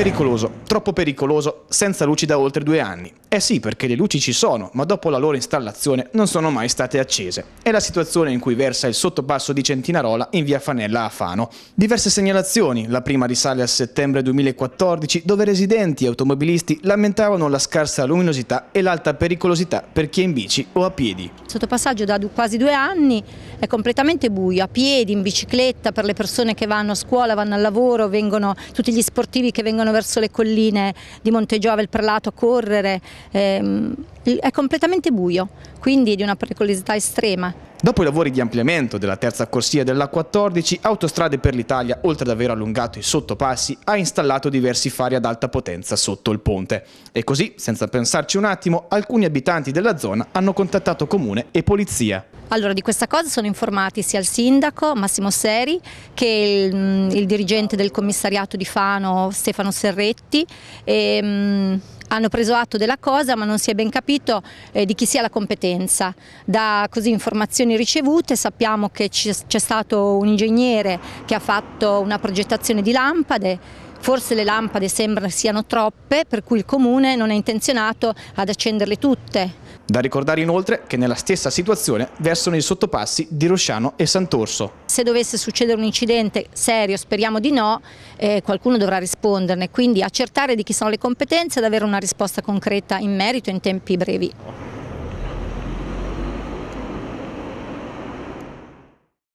Pericoloso, troppo pericoloso, senza luci da oltre due anni. Eh sì, perché le luci ci sono, ma dopo la loro installazione non sono mai state accese. È la situazione in cui versa il sottopasso di Centinarola in via Fanella a Fano. Diverse segnalazioni, la prima risale a settembre 2014, dove residenti e automobilisti lamentavano la scarsa luminosità e l'alta pericolosità per chi è in bici o a piedi. Il sottopassaggio da quasi due anni è completamente buio, a piedi, in bicicletta, per le persone che vanno a scuola, vanno al lavoro, vengono tutti gli sportivi che vengono andavano verso le colline di Montegiove, il prelato, a correre, ehm, è completamente buio, quindi di una pericolosità estrema. Dopo i lavori di ampliamento della terza corsia della 14 Autostrade per l'Italia, oltre ad aver allungato i sottopassi, ha installato diversi fari ad alta potenza sotto il ponte. E così, senza pensarci un attimo, alcuni abitanti della zona hanno contattato comune e polizia. Allora di questa cosa sono informati sia il sindaco Massimo Seri che il, mm, il dirigente del commissariato di Fano Stefano Serretti e, mm, hanno preso atto della cosa ma non si è ben capito eh, di chi sia la competenza. Da così, informazioni ricevute sappiamo che c'è stato un ingegnere che ha fatto una progettazione di lampade Forse le lampade sembra siano troppe, per cui il Comune non è intenzionato ad accenderle tutte. Da ricordare inoltre che nella stessa situazione versano i sottopassi di Rosciano e Sant'Orso. Se dovesse succedere un incidente serio, speriamo di no, eh, qualcuno dovrà risponderne, quindi accertare di chi sono le competenze ed avere una risposta concreta in merito in tempi brevi.